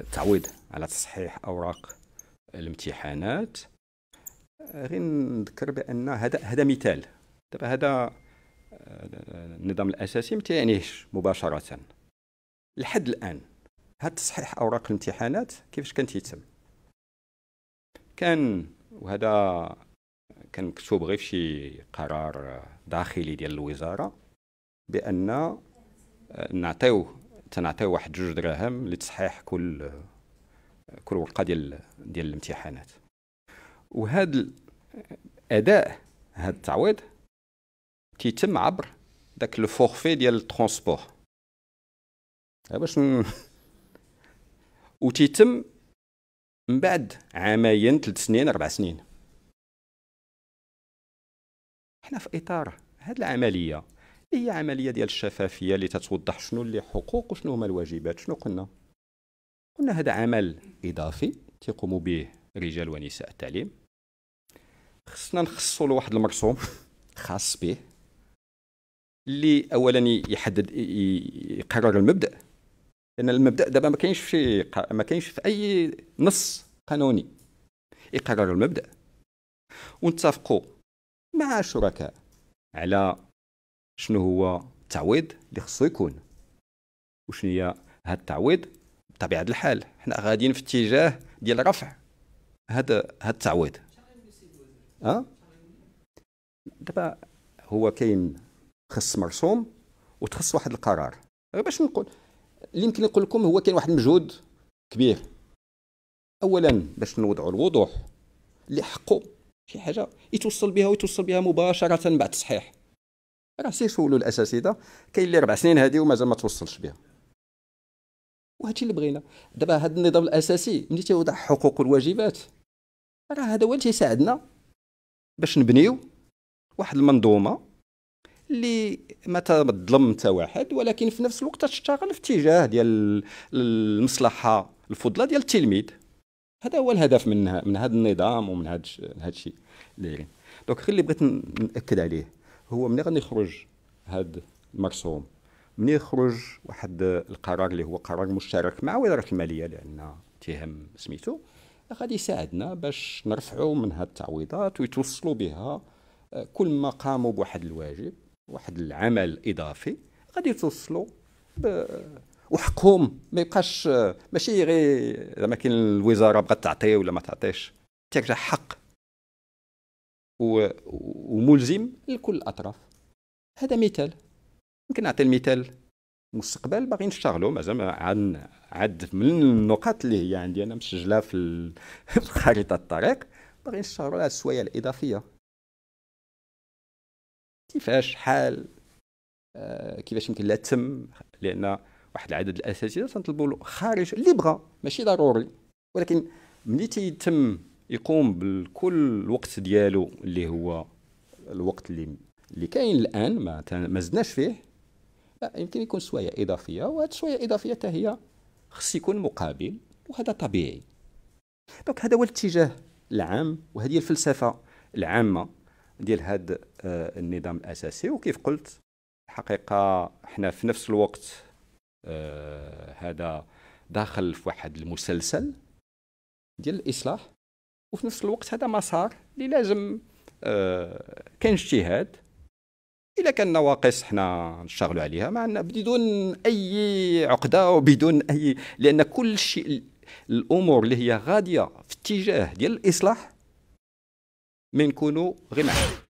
التعويض على تصحيح اوراق الامتحانات آه، غير نذكر بان هذا هذا مثال دابا هذا آه، النظام الاساسي ما تيعنيش مباشره لحد الان هذا تصحيح اوراق الامتحانات كيفاش كان تيتم كان وهذا كان مكتوب غير فشي شي قرار داخلي ديال الوزاره بان آه، نعطيو تنعطيو واحد جوج دراهم لتصحيح كل كل ورقه ديال ديال الامتحانات وهذا الاداء هذا التعويض تيتم عبر داك لو فورفي ديال الترونسبور أه، باش ن... وتيتم من بعد عامين ثلاث سنين اربع سنين حنا في اطار هذه العمليه هي عمليه ديال الشفافيه اللي تتوضح شنو اللي حقوق وشنو هما الواجبات شنو قلنا قلنا هذا عمل اضافي تيقوموا به رجال ونساء التعليم خصنا نخصو لواحد المرسوم خاص به اللي اولا يحدد يقرر المبدا لان المبدا دابا ما كاينش في ما كاينش في اي نص قانوني يقرر المبدا ونتفقوا مع شركاء على شنو هو التعويض اللي خصو يكون وشنو هي هاد التعويض بطبيعه الحال حنا غاديين في اتجاه ديال رفع هاد هاد التعويض ها دابا هو كاين خص مرسوم وتخص واحد القرار باش نقول اللي يمكن نقول لكم هو كاين واحد المجهود كبير اولا باش نوضعوا الوضوح اللي حقه شي حاجه يتوصل بها ويتوصل بها مباشره بعد التصحيح راه سيسولوا الاساتذه كاين اللي ربع سنين هذه ومازال ما توصلش بها وهادشي اللي بغينا دابا هذا النظام الاساسي ملي تيوضع حقوق والواجبات راه هذا هو اللي تيساعدنا باش نبنيو واحد المنظومه اللي ما تظلم حتى واحد ولكن في نفس الوقت تشتغل في اتجاه ديال المصلحه الفضلى ديال التلميذ هذا هو الهدف من من هذا النظام ومن هذا الشيء دايرين دونك غير اللي بغيت ناكد عليه هو ملي غادي يخرج هذا المرسوم من يخرج واحد القرار اللي هو قرار مشترك مع وزاره الماليه لان تهم سميتو غادي يساعدنا باش نرفعوا من هاد التعويضات ويتوصلوا بها آه، كل ما قاموا بواحد الواجب واحد العمل اضافي غادي يتوصلوا وحقهم ما يبقاش آه، ماشي غير زعما كاين الوزاره بغات تعطي ولا ما تعطيش ترجع حق وملزم لكل الاطراف هذا مثال يمكن نعطي المثال المستقبل باغي نشتغلوا مازال عاد عد من النقاط اللي هي عندي انا مسجله في خريطه الطريق باغي نشتغلوا على السوايع الاضافيه كيفاش حال آه، كيفاش يمكن لا تم لان واحد العدد الاساسي تنطلبوا خارج اللي بغى ماشي ضروري ولكن ملي تيتم يقوم بكل الوقت ديالو اللي هو الوقت اللي اللي كاين الان ما ما زدناش فيه لا يمكن يكون شويه اضافيه وهاد شويه الاضافيه حتى هي خص يكون مقابل وهذا طبيعي دونك هذا هو الاتجاه العام وهذه هي الفلسفه العامه ديال هذا آه، النظام الاساسي وكيف قلت الحقيقه حنا في نفس الوقت آه، هذا داخل في واحد المسلسل ديال الاصلاح وفي نفس الوقت هذا مسار اللي لازم آه كاين اجتهاد الا كان نواقص حنا نشتغلوا عليها مع بدون اي عقده وبدون اي لان كل شيء الامور اللي هي غاديه في اتجاه ديال الاصلاح ما نكونوا غير معاه